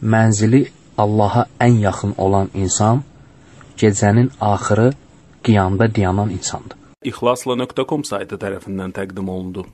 mənzili Allaha ən yaxın olan insan gecənin axırı qiyamda dayanan insandır. İhlasla.com saytı tərəfindən təqdim olundu.